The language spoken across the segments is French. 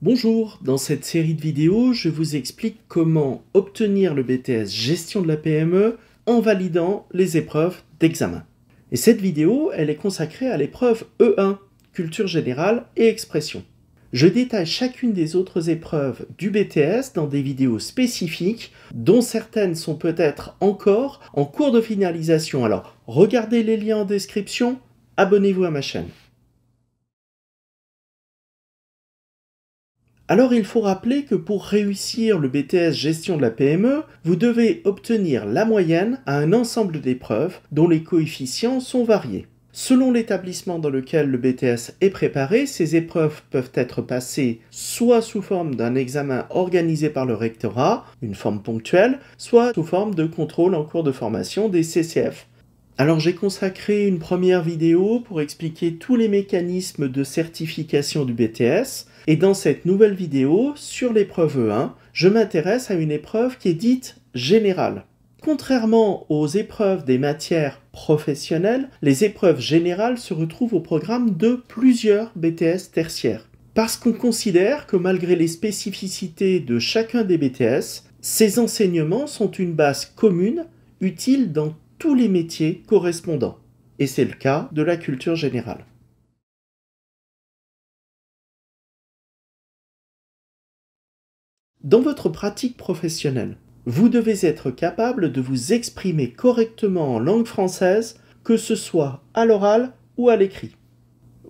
Bonjour, dans cette série de vidéos, je vous explique comment obtenir le BTS gestion de la PME en validant les épreuves d'examen. Et cette vidéo, elle est consacrée à l'épreuve E1, culture générale et expression. Je détaille chacune des autres épreuves du BTS dans des vidéos spécifiques, dont certaines sont peut-être encore en cours de finalisation. Alors, regardez les liens en description, abonnez-vous à ma chaîne. Alors il faut rappeler que pour réussir le BTS gestion de la PME, vous devez obtenir la moyenne à un ensemble d'épreuves dont les coefficients sont variés. Selon l'établissement dans lequel le BTS est préparé, ces épreuves peuvent être passées soit sous forme d'un examen organisé par le rectorat, une forme ponctuelle, soit sous forme de contrôle en cours de formation des CCF. Alors j'ai consacré une première vidéo pour expliquer tous les mécanismes de certification du BTS et dans cette nouvelle vidéo sur l'épreuve E1, je m'intéresse à une épreuve qui est dite générale. Contrairement aux épreuves des matières professionnelles, les épreuves générales se retrouvent au programme de plusieurs BTS tertiaires. Parce qu'on considère que malgré les spécificités de chacun des BTS, ces enseignements sont une base commune utile dans tous les métiers correspondants, et c'est le cas de la culture générale. Dans votre pratique professionnelle, vous devez être capable de vous exprimer correctement en langue française, que ce soit à l'oral ou à l'écrit.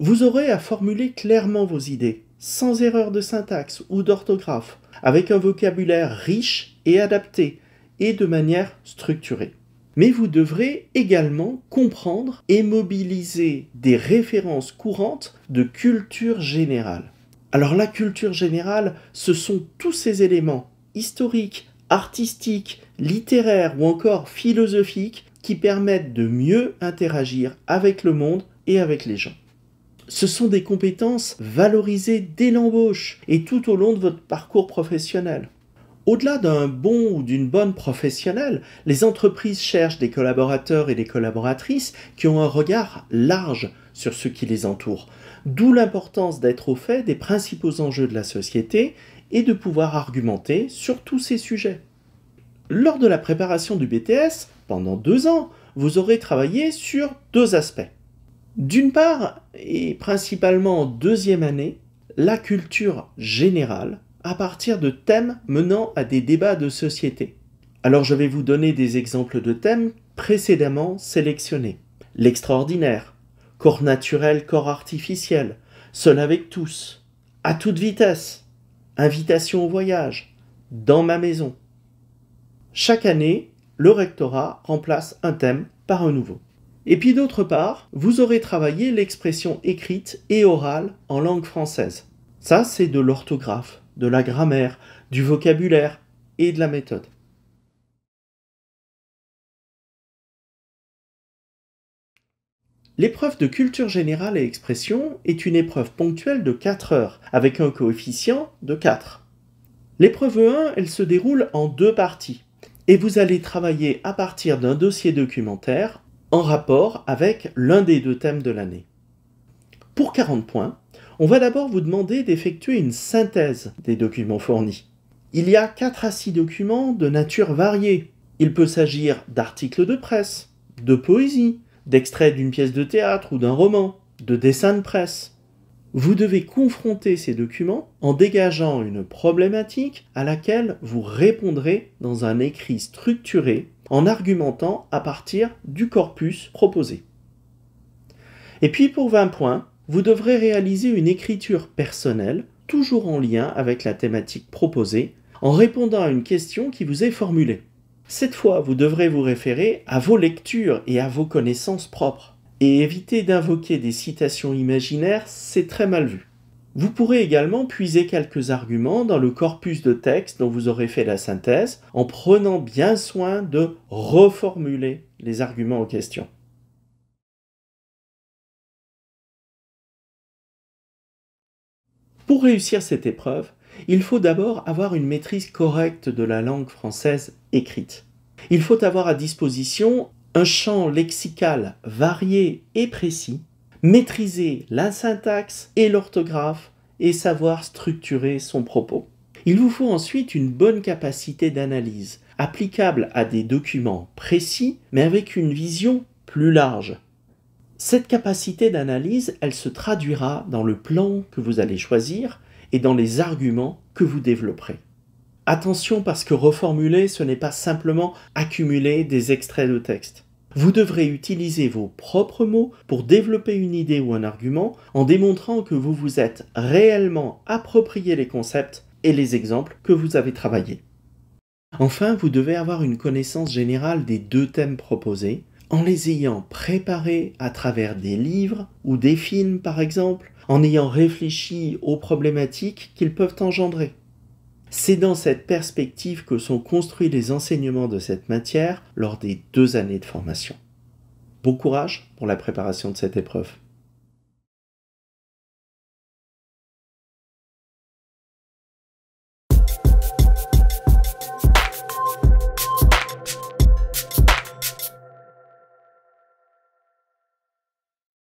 Vous aurez à formuler clairement vos idées, sans erreur de syntaxe ou d'orthographe, avec un vocabulaire riche et adapté, et de manière structurée mais vous devrez également comprendre et mobiliser des références courantes de culture générale. Alors la culture générale, ce sont tous ces éléments historiques, artistiques, littéraires ou encore philosophiques qui permettent de mieux interagir avec le monde et avec les gens. Ce sont des compétences valorisées dès l'embauche et tout au long de votre parcours professionnel. Au-delà d'un bon ou d'une bonne professionnelle, les entreprises cherchent des collaborateurs et des collaboratrices qui ont un regard large sur ce qui les entoure. D'où l'importance d'être au fait des principaux enjeux de la société et de pouvoir argumenter sur tous ces sujets. Lors de la préparation du BTS, pendant deux ans, vous aurez travaillé sur deux aspects. D'une part, et principalement en deuxième année, la culture générale à partir de thèmes menant à des débats de société. Alors je vais vous donner des exemples de thèmes précédemment sélectionnés. L'extraordinaire, corps naturel, corps artificiel, seul avec tous, à toute vitesse, invitation au voyage, dans ma maison. Chaque année, le rectorat remplace un thème par un nouveau. Et puis d'autre part, vous aurez travaillé l'expression écrite et orale en langue française. Ça, c'est de l'orthographe de la grammaire, du vocabulaire et de la méthode. L'épreuve de culture générale et expression est une épreuve ponctuelle de 4 heures, avec un coefficient de 4. L'épreuve 1, elle se déroule en deux parties, et vous allez travailler à partir d'un dossier documentaire en rapport avec l'un des deux thèmes de l'année. Pour 40 points, on va d'abord vous demander d'effectuer une synthèse des documents fournis. Il y a 4 à 6 documents de nature variée. Il peut s'agir d'articles de presse, de poésie, d'extraits d'une pièce de théâtre ou d'un roman, de dessins de presse. Vous devez confronter ces documents en dégageant une problématique à laquelle vous répondrez dans un écrit structuré en argumentant à partir du corpus proposé. Et puis pour 20 points, vous devrez réaliser une écriture personnelle, toujours en lien avec la thématique proposée, en répondant à une question qui vous est formulée. Cette fois, vous devrez vous référer à vos lectures et à vos connaissances propres, et éviter d'invoquer des citations imaginaires, c'est très mal vu. Vous pourrez également puiser quelques arguments dans le corpus de texte dont vous aurez fait la synthèse en prenant bien soin de reformuler les arguments en question. Pour réussir cette épreuve, il faut d'abord avoir une maîtrise correcte de la langue française écrite. Il faut avoir à disposition un champ lexical varié et précis, maîtriser la syntaxe et l'orthographe et savoir structurer son propos. Il vous faut ensuite une bonne capacité d'analyse, applicable à des documents précis, mais avec une vision plus large, cette capacité d'analyse, elle se traduira dans le plan que vous allez choisir et dans les arguments que vous développerez. Attention parce que reformuler, ce n'est pas simplement accumuler des extraits de texte. Vous devrez utiliser vos propres mots pour développer une idée ou un argument en démontrant que vous vous êtes réellement approprié les concepts et les exemples que vous avez travaillés. Enfin, vous devez avoir une connaissance générale des deux thèmes proposés en les ayant préparés à travers des livres ou des films par exemple, en ayant réfléchi aux problématiques qu'ils peuvent engendrer. C'est dans cette perspective que sont construits les enseignements de cette matière lors des deux années de formation. Bon courage pour la préparation de cette épreuve.